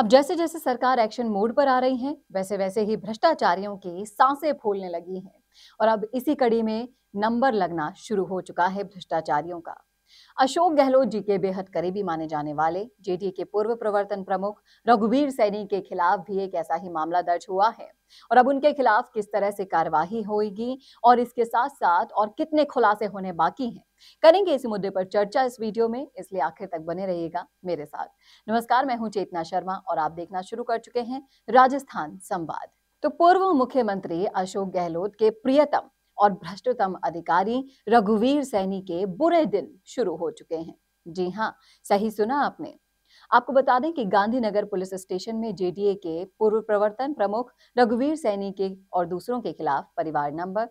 अब जैसे जैसे सरकार एक्शन मोड पर आ रही है वैसे वैसे ही भ्रष्टाचारियों की सांसें फूलने लगी हैं और अब इसी कड़ी में नंबर लगना शुरू हो चुका है भ्रष्टाचारियों का अशोक गहलोत जी के बेहद करीबी माने जाने वाले जेडीए के पूर्व प्रवर्तन प्रमुख रघुवीर सैनी के खिलाफ भी एक ऐसा ही मामला दर्ज हुआ है और अब उनके खिलाफ किस तरह से कार्यवाही होगी और इसके साथ साथ और कितने खुलासे होने बाकी हैं करेंगे इस मुद्दे पर चर्चा इस वीडियो में इसलिए आखिर तक बने रहिएगा मेरे साथ नमस्कार मैं हूँ चेतना शर्मा और आप देखना शुरू कर चुके हैं राजस्थान संवाद तो पूर्व मुख्यमंत्री अशोक गहलोत के प्रियतम और भ्रष्टतम अधिकारी रघुवीर सैनी के बुरे दिन शुरू हो चुके हैं जी हाँ सही सुना आपने आपको बता दें कि गांधीनगर पुलिस स्टेशन में जेडीए के पूर्व प्रवर्तन प्रमुख रघुवीर सैनी के और दूसरों के खिलाफ परिवार नंबर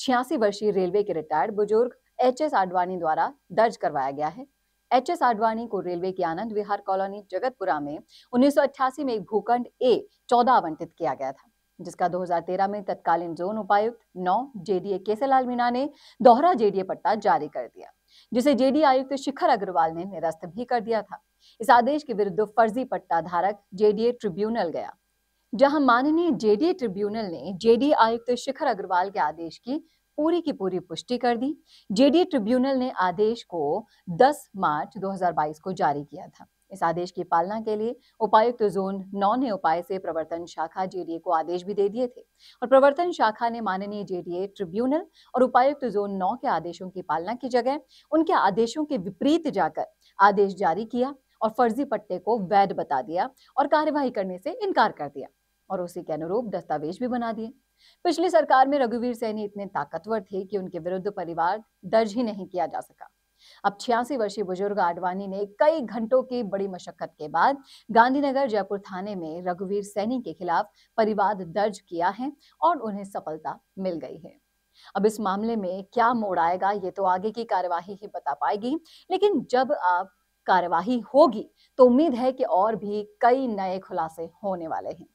छियासी वर्षीय रेलवे के रिटायर्ड बुजुर्ग एच एस आडवाणी द्वारा दर्ज करवाया गया है एच एस आडवाणी को रेलवे की आनंद विहार कॉलोनी जगतपुरा में उन्नीस में एक भूखंड ए चौदह आवंटित किया गया था जिसका 2013 में तत्कालीन जोन उपायुक्त नौ जेडीए केसरलाल मीणा ने दोहरा जेडीए पट्टा जारी कर दिया जिसे जेडीए आयुक्त शिखर अग्रवाल ने निरस्त भी कर दिया था इस आदेश के विरुद्ध फर्जी पट्टा धारक जेडीए ट्रिब्यूनल गया जहां माननीय जेडीए ट्रिब्यूनल ने जेडीए आयुक्त शिखर अग्रवाल के आदेश की पूरी की पूरी पुष्टि कर दी जेडीए ट्रिब्यूनल ने आदेश को 10 मार्च 2022 को जारी किया था इस आदेश की पालना के लिए उपायुक्त जोन नौ ने उपाय से प्रवर्तन शाखा जेडीए को आदेश भी दे दिए थे और प्रवर्तन शाखा ने माननीय जेडीए ट्रिब्यूनल और उपायुक्त जोन नौ के आदेशों की पालना की जगह उनके आदेशों के विपरीत जाकर आदेश जारी किया और फर्जी पट्टे को वैध बता दिया और कार्यवाही करने से इनकार कर दिया और उसी के अनुरूप दस्तावेज भी बना दिए पिछली सरकार में रघुवीर सैनी इतने ताकतवर थे कि उनके विरुद्ध परिवार दर्ज ही नहीं किया जा सका अब छियासी वर्षीय बुजुर्ग आडवाणी ने कई घंटों की बड़ी मशक्कत के बाद गांधीनगर जयपुर थाने में रघुवीर सैनी के खिलाफ परिवाद दर्ज किया है और उन्हें सफलता मिल गई है अब इस मामले में क्या मोड़ आएगा ये तो आगे की कार्यवाही ही बता पाएगी लेकिन जब आप कार्यवाही होगी तो उम्मीद है कि और भी कई नए खुलासे होने वाले हैं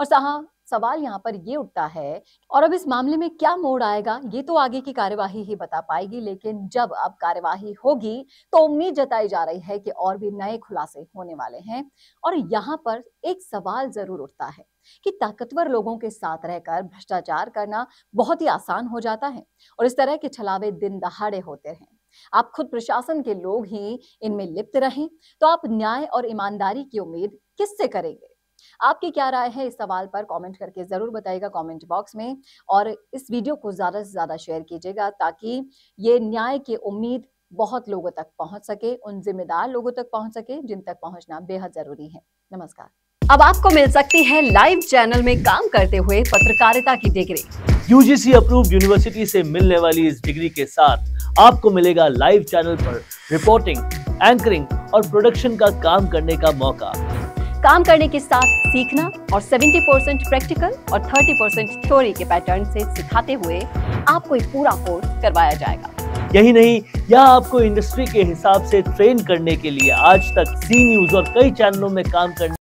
और साहब हाँ, सवाल यहाँ पर ये उठता है और अब इस मामले में क्या मोड़ आएगा ये तो आगे की कार्यवाही ही बता पाएगी लेकिन जब अब कार्यवाही होगी तो उम्मीद जताई जा रही है कि और भी नए खुलासे होने वाले हैं और यहाँ पर एक सवाल जरूर उठता है कि ताकतवर लोगों के साथ रहकर भ्रष्टाचार करना बहुत ही आसान हो जाता है और इस तरह के छलावे दिन दहाड़े होते हैं आप खुद प्रशासन के लोग ही इनमें लिप्त रहें तो आप न्याय और ईमानदारी की उम्मीद किससे करेंगे आपकी क्या राय है इस सवाल पर कमेंट करके ज़रूर बताइएगा कमेंट बॉक्स में और इस वीडियो को ज़्यादा से ज़्यादा शेयर कीजिएगा ताकि ये न्याय की उम्मीद बहुत लोगों तक पहुंच सके उन जिम्मेदार लोगों तक पहुंच सके जिन तक पहुंचना बेहद जरूरी है नमस्कार अब आपको मिल सकती है लाइव चैनल में काम करते हुए पत्रकारिता की डिग्री यूजीसी अप्रूव यूनिवर्सिटी से मिलने वाली इस डिग्री के साथ आपको मिलेगा लाइव चैनल पर रिपोर्टिंग एंकरिंग और प्रोडक्शन का काम करने का मौका काम करने के साथ सीखना और 70 परसेंट प्रैक्टिकल और 30 परसेंट थ्योरी के पैटर्न से सिखाते हुए आपको एक पूरा कोर्स करवाया जाएगा यही नहीं यह आपको इंडस्ट्री के हिसाब से ट्रेन करने के लिए आज तक सी न्यूज और कई चैनलों में काम करने